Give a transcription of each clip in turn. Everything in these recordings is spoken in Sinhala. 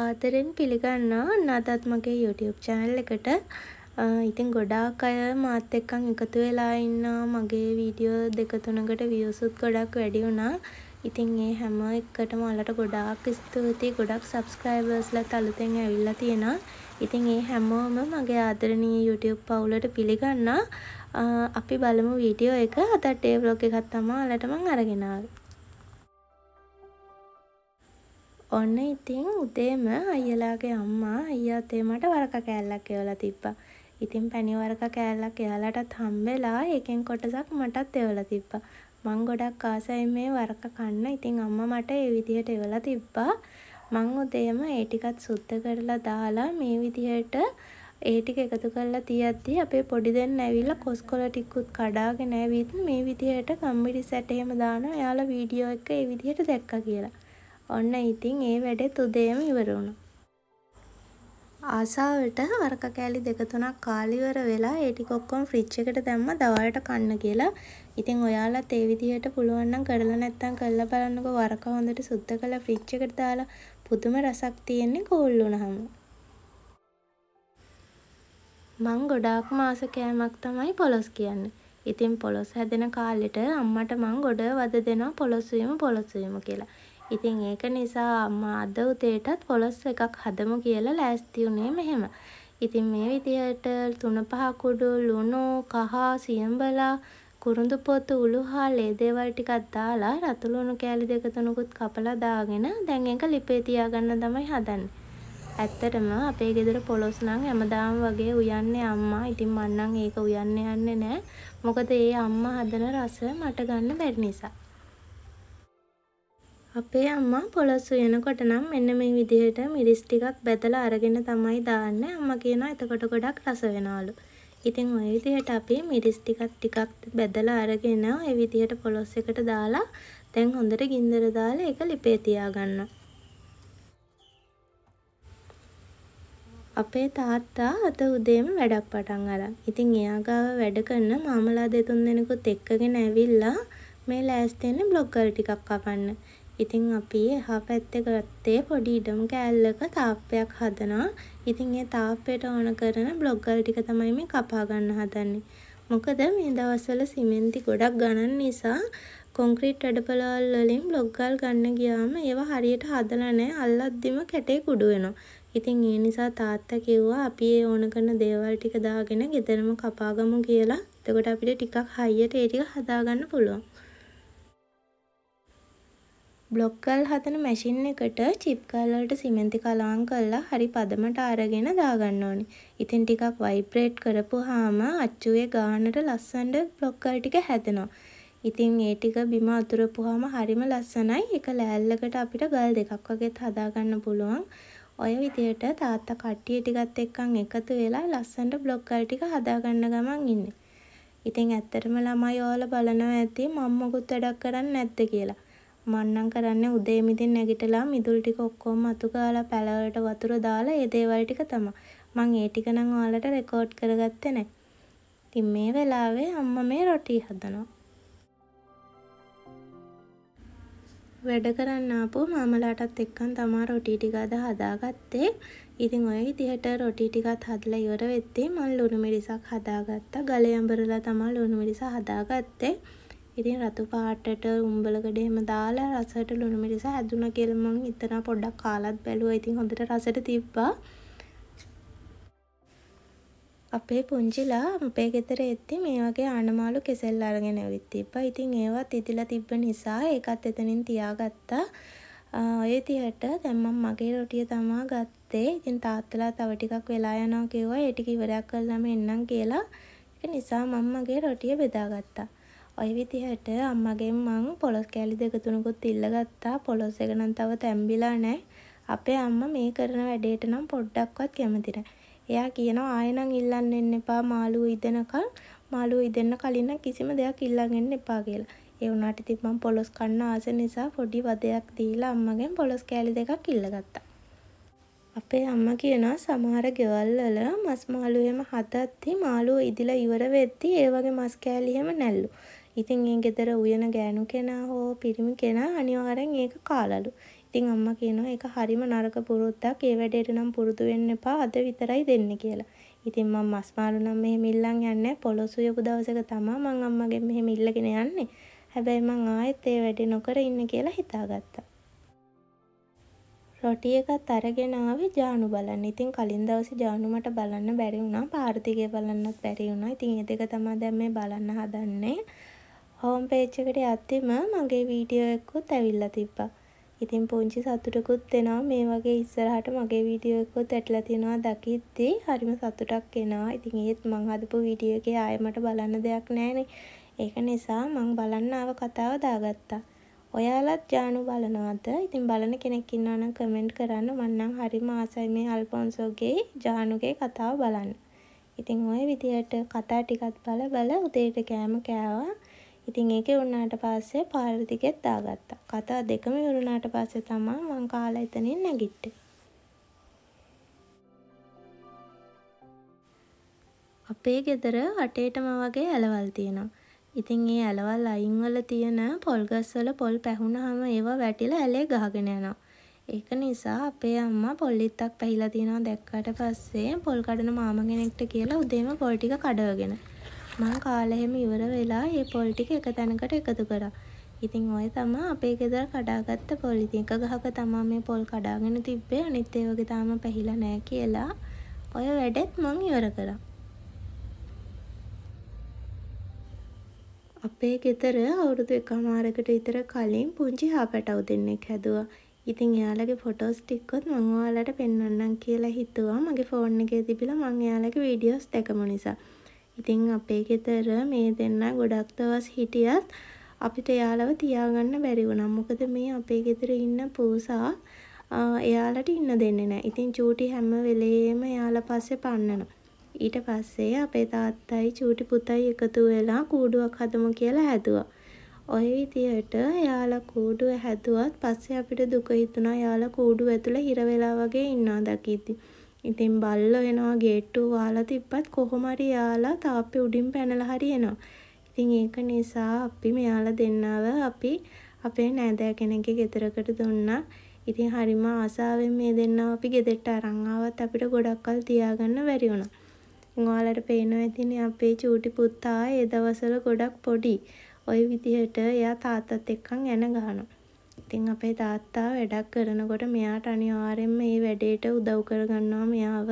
ආදරෙන් පිළිගන්නවා නදත් මගේ YouTube channel එකට. ඉතින් ගොඩාක් අය මාත් එක්කන් එකතු වෙලා ඉන්නවා. මගේ වීඩියෝ දෙක තුනකට views උත් ගොඩක් වැඩි වුණා. ඉතින් ඒ හැම එකටම ඔයාලට ගොඩාක් ස්තුතියි. ගොඩක් subscribersලත් අලුතෙන් ඇවිල්ලා තියෙනවා. ඉතින් ඒ හැමෝම මගේ ආදරණීය YouTube පවුලට පිළිගන්නා. අපි බලමු වීඩියෝ එක. අදට ඒ vlog එකක් තමයි ඔයාලට මම අරගෙන ආවේ. ඔන්න ඉතින් උදේම අයියලාගේ අම්මා අයියා තේ මට වරක කෑල්ලක් එවලා තිබ්බා. ඉතින් පැණි වරක කෑල්ලක් එයාලටත් හම්බෙලා ඒකෙන් කොටසක් මටත් එවලා තිබ්බා. මං ගොඩක් ආසයි මේ වරක කන්න. ඉතින් අම්මා මට ඒ විදිහට එවලා තිබ්බා. මං උදේම ඒ ටිකත් සුද්ධ කරලා දාලා මේ විදිහට ඒ ටික එකතු කරලා තියද්දී අපේ පොඩි දෙන්න ඇවිල්ලා කොස්කොල ටිකුත් කඩාගෙන ඇවිත් මේ විදිහට කම්බිඩි සැට එහෙම දානවා. එයාලා වීඩියෝ එක ඒ විදිහට දැක්කා කියලා. ඔන්න ඉතින් ඒ වැඩේ තුදේම ඉවර වුණා. ආසාවට අරක කෑලි දෙක තුනක් කාලිවර වෙලා ඒ ටික ඔක්කොම ෆ්‍රිජ් එකට දැම්ම දවල්ට කන්න කියලා. ඉතින් ඔයාලත් ඒ විදිහට පුළුවන් නම් කරලා නැත්නම් කරලා බලන්නකෝ වරක හොඳට සුද්ධ කරලා ෆ්‍රිජ් එකට දාලා පුදුම රසක් තියෙන්නේ කෝල් වුණාම. මං ගොඩාක් මාස කෑමක් තමයි පොලොස් කියන්නේ. ඉතින් පොලොස් හැදෙන කාලෙට අම්මට මං ගොඩ වද දෙනවා පොලොස් වීම පොලොස් වීම කියලා. ඉතින් ඒක නිසා අම්මා අද උදේටත් පොලොස් එකක් හදමු කියලා ලෑස්ති වුණේ මෙහෙම. ඉතින් මේ විදිහට තුන පහ කුඩු ලුණු කහ සියඹලා කුරුඳු පොතු උලුහා ලේ දේවල් ටිකක් දාලා රතු ලුණු කෑලි දෙක තුනකුත් කපලා දාගෙන දැන් ඒක ලිපේ තියාගන්න තමයි හදන්නේ. ඇත්තටම අපේ ගෙදර පොලොස් නම් හැමදාම වගේ උයන්නේ අම්මා. ඉතින් මන්නම් ඒක උයන්නේ යන්නේ නැහැ. මොකද ඒ අම්මා හදන රස මට ගන්න බැරි නිසා. අපේ අම්මා පොළොස් උයනකොට නම් මෙන්න මේ විදිහට මිරිස් ටිකක් බැදලා අරගෙන තමයි දාන්නේ. අම්මා කියනවා එතකොට ගොඩක් රස වෙනවලු. ඉතින් ওই විදිහට අපි මිරිස් ටිකක් ටිකක් බැදලා අරගෙන ඒ විදිහට පොළොස් එකට දාලා දැන් හොඳට ගින්දර දාලා ඒක ලිපේ තියාගන්නවා. අපේ තාත්තා අත උදේම වැඩක් පටන් අරන්. ඉතින් එයා ගාව වැඩ කරන මාමලා දෙතුන් දෙනෙකුත් එක්කගෙන ඇවිල්ලා මේ ලෑස්ති වෙන බ්ලොග් වල ටිකක් කපන්න. ඉතින් අපි එහා පැත්තේ ගත්තේ පොඩි ඉඩම් කෑල්ලක තාප්පයක් හදනවා. ඉතින් ඒ තාප්පයට ඕන කරන බ්ලොග්ගල් ටික තමයි මේ කපා ගන්න හදන්නේ. මොකද මේ දවස්වල සිමෙන්ති ගොඩක් ගණන් නිසා කොන්ක්‍රීට් අඩපලවල් වලින් බ්ලොග්ගල් ගන්න ගියාම ඒවා හරියට හදලා නැහැ. අල්ලද්දිම කැටේ කුඩු වෙනවා. ඉතින් ඒ නිසා තාත්තා කිව්වා අපි ඒ ඕන කරන දේවල් ටික දාගෙන ගෙදරම කපාගමු කියලා. එතකොට අපිට ටිකක් හයියට ඒ ටික හදාගන්න පුළුවන්. බ්ලොක් කල් හදන මැෂින් එකට චිප් කල්ලට සිමෙන්ති කලවම් කරලා හරි පදමට අරගෙන දාගන්න ඕනේ. ඉතින් ටිකක් වයිබ්‍රේට් කරපුවාම අච්චුවේ ගානට ලස්සනට බ්ලොක් කල් ටික හැදෙනවා. ඉතින් ඒ ටික බිම අතුරපුවාම හරිම ලස්සනයි. එක ලෑල්ලකට අපිට ගල් දෙකක් වගේත් හදාගන්න පුළුවන්. ඔය විදියට තාත්තා කට්ටිය ටිකත් එක්කන් එකතු වෙලා ලස්සනට බ්ලොග් කල් ටික හදාගන්න ගමන් ඉන්නේ. ඉතින් ඇත්තටම ළමයි ඔයාලා බලනවා ඇති මම මොකුත් වැඩක් කරන්නේ නැද්ද කියලා. මන්නම් කරන්නේ උදේ මිදින් නැගිටලා මිදුල් ටික ඔක්කොම අතු ගාලා පැලවලට වතුර දාලා ඒ දේවල් ටික තමයි. මං ඒ ටික නම් ඔයාලට රෙකෝඩ් කරගත්තේ නැහැ. ඉතින් මේ වෙලාවේ අම්මා මේ රොටි හදනවා. වැඩ කරන්න ආපු මාමලාටත් එක්කන් තමා රොටි ටික අද හදාගත්තේ. ඉතින් ඔය විදිහට රොටි ටිකත් හදලා ඉවර වෙද්දී මම ලුණු මිරිසක් හදාගත්තා. ගලේ අඹරලා තමයි ලුණු මිරිස හදාගත්තේ. ඉතින් රතු පාටට උම්බලකඩ එහෙම දාලා රසට ලුණු මිරිස හැදුනා කියලා මම ඉතන පොඩ්ඩක් කාලත් බැලුවා. ඉතින් හොඳට රසට තිබ්බා. අපේ පුංචිලා අපේ ගෙදර එද්දි මේ වගේ ආනමාලු කෙසෙල් අරගෙන ඇවිත් තිබ්බා. ඉතින් ඒවත් ඉතිලා තිබ්බ නිසා ඒකත් එතනින් තියාගත්තා. ඔය තියට දැන් මම මගේ රොටිය තමා ගත්තේ. ඉතින් තාත්තලා තව ටිකක් වෙලා යනවා කිව්වා. ඒ ටික ඉවරයක් කරලාම එන්නම් කියලා. ඒක නිසා මම මගේ රොටිය බෙදාගත්තා. ඔය විදිහට අම්මගෙන් මං පොලොස් කෑලි දෙක තුනකුත් ඉල්ලගත්තා. පොලොස් එක නම් තව තැම්බිලා නැහැ. අපේ අම්මා මේ කරන වැඩේට නම් පොඩ්ඩක්වත් කැමති එයා කියනවා ආයෙ නම් ඉල්ලන්න එන්න එපා මාළුව ඉදෙනකන්. මාළුව ඉදෙන්න කලින් කිසිම දෙයක් ඉල්ලන් එන්න එපා කියලා. ඒ වුණාට ඉතින් මම පොලොස් කන්න ආස නිසා පොඩි වදයක් දීලා අම්මගෙන් පොලොස් කෑලි දෙකක් ඉල්ලගත්තා. අපේ අම්මා කියනවා සමහර ගෙවල් වල මස් මාළු එහෙම හදද්දි මාළුව ඉදිලා ඉවර වෙද්දි ඒ වගේ මස් කෑලි එහෙම නැල්ලු. ඉතින් ඒ ගෙදර උයන ගෑනු කෙනා හෝ පිරිමි කෙනා අනිවාර්යෙන් ඒක කාලලු. ඉතින් අම්මා කියනවා ඒක හරිම නරක පුරුද්දක්. ඒ වැඩේට නම් පුරුදු වෙන්න එපා. අද විතරයි දෙන්නේ කියලා. ඉතින් මම මස් මාළු නම් මෙහෙම ඉල්ලන් යන්නේ පොළොස් උයපු දවසක තමයි මං අම්මගෙන් මෙහෙම ඉල්ලගෙන යන්නේ. හැබැයි මං ආයෙත් ඒ වැඩේ නොකර ඉන්න කියලා හිතාගත්තා. රොටි එකත් අරගෙන ආවේ ජානු බලන්න. ඉතින් කලින් දවසේ ජානු මට බලන්න බැරි වුණා. පාර්ථිගේ බලන්නත් බැරි වුණා. ඉතින් මේ දෙක තමයි දැන් මේ බලන්න හදන්නේ. හෝම් පේජ් එකට යද්දිම මගේ වීඩියෝ එකකුත් ඇවිල්ලා තිබ්බා. ඉතින් පුංචි සතුටකුත් එනවා මේ වගේ ඉස්සරහට මගේ වීඩියෝ එකකුත් ඇටලා තියෙනවා දකිද්දි හරිම සතුටක් එනවා. ඉතින් ඒත් මං හදපු වීඩියෝ එකේ ආයෙමට බලන්න දෙයක් නැහැනේ. ඒක නිසා මං බලන්න ආව කතාව දාගත්තා. ඔයාලත් ජානු බලනවද? ඉතින් බලන කෙනෙක් ඉන්නවා නම් කමෙන්ට් කරන්න. මං නම් හරිම ආසයි මේ අල්ෆොන්සෝගේ ජානුගේ කතාව බලන්න. ඉතින් ওই විදියට කතා ටිකක් බල බල උදේට කෑම කෑවා. ඉතින් ඒක වුණාට පස්සේ පාර දිගෙත් දාගත්තා. කතා දෙකම ඉවරුණාට පස්සේ තමයි මං කාලා එතනින් නැගිට්ටේ. අපේ ගෙදර අටේටම වගේ ඇලවල් තියෙනවා. ඉතින් ඒ ඇලවල් අයින් වල තියෙන පොල් ගස්වල පොල් පැහුනහම ඒවා වැටිලා ඇලේ ගහගෙන යනවා. ඒක නිසා අපේ අම්මා පොල්ලිත්තක් පැහිලා තියෙනවා දැක්කාට පස්සේ පොල් කඩන මාම කෙනෙක්ට කියලා උදේම පොල් ටික කඩවගෙන මං කාලා එහෙම ඉවර වෙලා මේ පොල් ටික එක තැනකට එකතු කරා. ඉතින් ඔය තමයි අපේ ගෙදර කඩාගත්ත පොල්. ඉතින් එක ගහක තමයි මේ පොල් කඩාගෙන තිබ්බේ. අනිත් ඒ වගේ තාම පැහිලා නැහැ කියලා ඔය වැඩෙත් මං ඉවර කරා. අපේ ගෙදර අවුරුදු එකමාරකට විතර කලින් පුංචි හාපටව් දෙන්නෙක් හැදුවා. ඉතින් එයාලගේ ෆොටෝස් ටිකත් මම ඔයාලට පෙන්වන්නම් කියලා හිතුවා. මගේ ෆෝන් එකේ තිබිලා මම එයාලගේ වීඩියෝස් දැකම නිසා. ඉතින් අපේ ගෙදර මේ දෙන්න ගොඩක් දවස් හිටියත් අපිට යාලව තියාගන්න බැරි වුණා. මොකද මේ අපේ ගෙදර ඉන්න පූසා එයාලට ඉන්න දෙන්නේ නැහැ. ඉතින් චූටි හැම වෙලේම එයාලා පස්සේ පන්නනවා. ඊට පස්සේ අපේ තාත්තයි චූටි පුතයි එකතු වෙලා කූඩුවක් හදමු කියලා හැදුවා. ඔය විදියට එයාලා කූඩුව හැදුවත් පස්සේ අපිට දුක හිතුණා. එයාලා කූඩුව ඇතුළේ හිර වෙලා වගේ ඉන්නවා දකිද්දී. ඉතින් බල්ලෝ එනවා ගේට්ටුව වහලා තිබ්බත් කොහොම හරි යාලා තාප්පෙ උඩින් පැනලා හරි එනවා. ඉතින් ඒක නිසා අපි මෙයාලා දෙන්නව අපි අපේ නෑදෑ කෙනෙක්ගේ ගෙදරකට දුන්නා. ඉතින් හරිම ආසාවෙන් මේ දෙන්නව අපි ගෙදරට අරන් ආවත් අපිට ගොඩක් කල් තියාගන්න බැරි වුණා. ඔයාලට පේනවා ඇතිනේ අපේ චූටි පුතා ඒ දවස්වල ගොඩක් පොඩි. ওই විදිහට එයා තාත්තත් එක්කන් යන ගහනවා. ඉතින් අපේ තාත්තා වැඩක් කරනකොට මෙයාට අනිවාර්යෙන්ම මේ වැඩේට උදව් කරගන්නවා මෙයාව.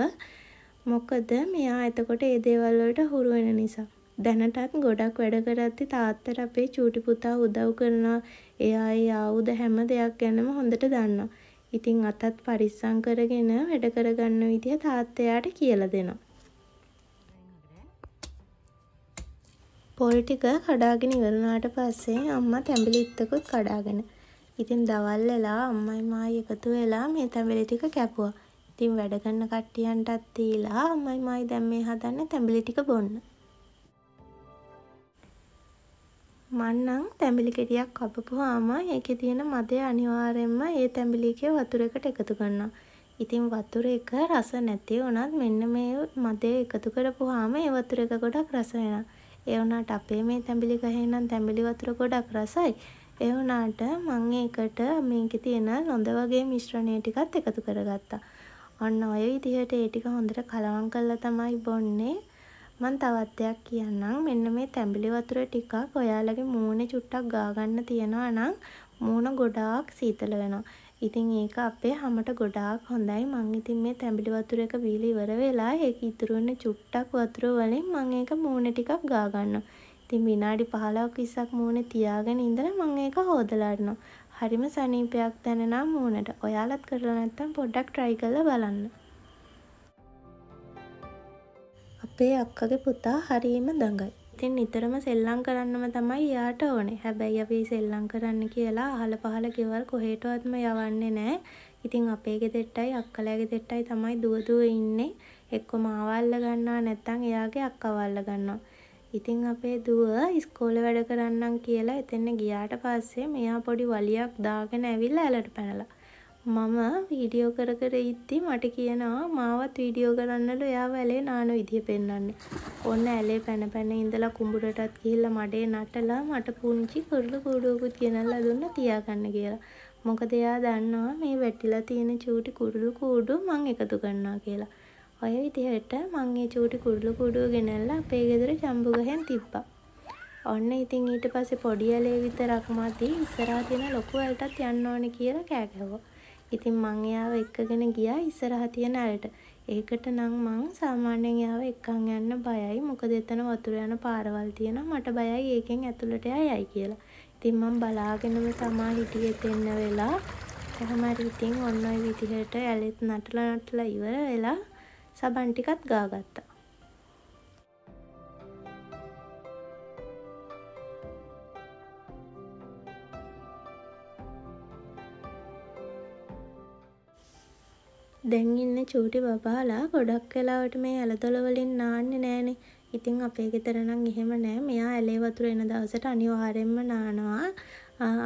මොකද මෙයා එතකොට ඒ දේවල් වලට හුරු වෙන නිසා. දැනටත් ගොඩක් වැඩ කරද්දි තාත්තට අපේ චූටි පුතා උදව් කරනවා. එයා ඒ ආයුධ හැම දෙයක් ගැනම හොඳට දන්නවා. ඉතින් අතත් පරිස්සම් කරගෙන වැඩ කරගන්න විදිය තාත්තයාට කියලා දෙනවා. පොල් ටික කඩාගෙන ඉවරනාට පස්සේ අම්මා තැඹිලි ඉත්තකුත් කඩාගෙන ඉතින් දවල් වෙලා අම්මයි මායි එකතු වෙලා මේ තැඹිලි ටික කැපුවා. ඉතින් වැඩ කරන කට්ටියන්ටත් දීලා අම්මයි මායි දැන් මේ හදන්නේ තැඹිලි ටික බොන්න. මන්නම් තැඹිලි කෙටියක් කපපුවාම ඒකේ තියෙන මදේ අනිවාර්යයෙන්ම ඒ තැඹිලිකේ වතුරකට එකතු කරනවා. ඉතින් වතුර එක රස නැති වුණත් මෙන්න මේ මදේ එකතු කරපුවාම ඒ වතුර එක ගොඩක් රස වෙනවා. ඒ වුණාට අපේ මේ තැඹිලි ගහේ නම් තැඹිලි වතුර ගොඩක් රසයි. ඒ වුණාට මම ඒකට මේකේ තියෙන ලොඳ වගේ මිශ්‍රණය ටිකත් එකතු කරගත්තා. ඔන්න ඔය විදිහට ඒ ටික හොඳට කලවම් කරලා තමයි බොන්නේ. මම තවත් දෙයක් කියන්නම් මෙන්න මේ තැඹිලි වතුර ටිකක් ඔයාලගේ මූණේ චුට්ටක් ගා ගන්න තියනවා නම් මූණ ගොඩාක් සීතල වෙනවා. ඉතින් ඒක අපේ හැමට ගොඩාක් හොඳයි. මම ඉතින් මේ තැඹිලි වතුර එක බීලා ඉවර වෙලා ඒක ඉතුරු වෙන චුට්ටක් වතුර වලින් මම ඒක මූණේ ටිකක් ගා ගන්නවා. ඉතින් විනාඩි 15ක 20ක් මූණේ තියාගෙන ඉඳලා මම ඒක හොදලා හරිම සනීපයක් දැනෙනා මූණට. ඔයාලත් කරලා නැත්නම් පොඩ්ඩක් try කරලා බලන්න. අපේ අක්කගේ පුතා හරීම දඟයි. ඉතින් නිතරම සෙල්ලම් කරන්නම තමයි යාට ඕනේ. හැබැයි අපි සෙල්ලම් කරන්න කියලා අහල පහල ගෙවල් කොහෙටවත්ම යවන්නේ නැහැ. ඉතින් අපේ ගෙදෙට්ටයි අක්කලාගේ දෙට්ටයි තමයි දුව දුව ඉන්නේ. එක්ක මාවල්ල ගන්නවා නැත්නම් එයාගේ අක්කවල්ල ගන්නවා. ඉතින් අපේ දුව ඉස්කෝලේ වැඩ කරන්නම් කියලා එතෙන් ගියාට පස්සේ මෙයා පොඩි වලියක් දාගෙන ඇවිල්ලා ඇලට පැනලා. මම වීඩියෝ කර කර ඉද්දි මට කියනවා මාවත් වීඩියෝ කරන්නලු එයා වැලේ නාන විදිය පෙන්වන්න. ඔන්න ඇලේ පැන පැන ඉඳලා කුඹුරටත් ගිහිල්ලා මඩේ නටලා මට පුංචි කුරුළු කුඩුවකුත් ගෙනල්ලා දුන්න තියාගන්න කියලා. මොකද එයා දන්නවා මේ වැටිලා තියෙන චූටි කුරුළු කූඩු මං එකතු කරනවා කියලා. ඔය විදිහට මං ඒ චූටි කුරුළු කුඩුව ගෙනල්ලා අපේ ගෙදර ජම්බු ගහෙන් තිබ්බා. ඔන්න ඉතින් ඊට පස්සේ පොඩි ඇලේ විතරක් මති ඉස්සරහා තියෙන ලොකු ඇලටත් යන්න ඕනේ කියලා කෑ ගැහුවා. ඉතින් මං එයාව එක්කගෙන ගියා ඉස්සරහා තියෙන ඇලට. ඒකට නම් මං සාමාන්‍යයෙන් එයාව එක්කන් යන්න බයයි. මොකද එතන වතුර යන පාරවල් තියෙනවා. මට බයයි ඒකෙන් ඇතුළට යයි කියලා. ඉතින් මං බලාගෙනම තමා හිටියේ තෙන්න වෙලා කොහොම හරි ඉතින් ඔන්න ඔය විදිහට ඇලෙත් නටලා නටලා ඉවර වෙලා සබන් ටිකත් ගාගත්තා. දැන් ඉන්න චූටි බබාලා ගොඩක් වෙලාවට මේ ඇලදොල වලින් නාන්නේ නෑනේ. ඉතින් අපේ ගෙදර නම් එහෙම නෑ. මෙයා ඇලේ වතුර එන දවසට අනිවාර්යෙන්ම නානවා.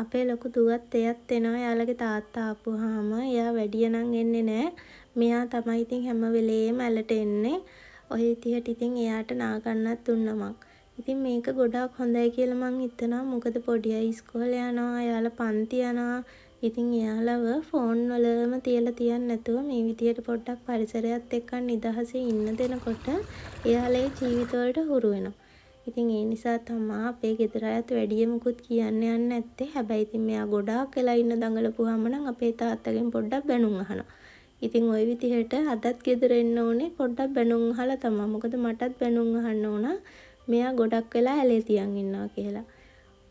අපේ ලොකු දුවත් එයත් එනවා. එයාලගේ තාත්තා ආපුවාම එයා වැඩිය නම් එන්නේ නෑ. මෙයා තමයි ඉතින් හැම වෙලේම ඇලට එන්නේ. ඔය විදිහට ඉතින් එයාට නාගන්නත් දුන්නමක්. ඉතින් මේක ගොඩාක් හොඳයි කියලා මං හිතනවා. මොකද පොඩි අය ඉස්කෝලේ යනවා, එයාලා පන්ති යනවා. ඉතින් එයාලව ෆෝන් වලම තියලා තියන්න නැතුව මේ විදියට පොඩ්ඩක් පරිසරයත් එක්ක නිදහසේ ඉන්න දෙනකොට එයාලේ ජීවිතවලට හුරු වෙනවා. ඉතින් ඒ නිසා තමා අපේ ගෙදර අයත් වැඩිය මුකුත් කියන්න යන්නේ නැත්තේ. හැබැයි ඉතින් මෙයා ගොඩාක් වෙලා ඉන්න දඟලපුවාම නම් අපේ තාත්තගෙන් පොඩ්ඩක් බැනුම් අහනවා. ඉතින් ওই විදිහට අදත් ගෙදර එන්න ඕනේ පොඩ්ඩක් බැනුම් අහලා තමයි. මොකද මටත් බැනුම් අහන්න උනා. මෙයා ගොඩක් වෙලා ඇලේ තියන් ඉන්නවා කියලා.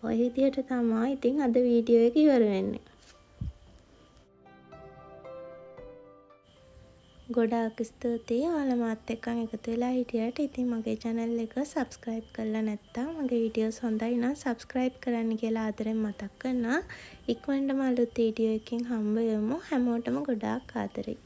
ওই විදිහට තමයි ඉතින් අද වීඩියෝ එක ඉවර වෙන්නේ. ගොඩාක් ස්තුතියි ඔයාලා මාත් එක්කන් එකතු වෙලා හිටියට. ඉතින් මගේ channel එක subscribe කරලා නැත්තම් මගේ videos හොඳයි නම් subscribe කරන්න කියලා ආදරෙන් මතක් කරනවා. ඉක්මනටම අලුත් video එකකින් හම්බ වෙමු. හැමෝටම ගොඩාක් ආදරෙයි.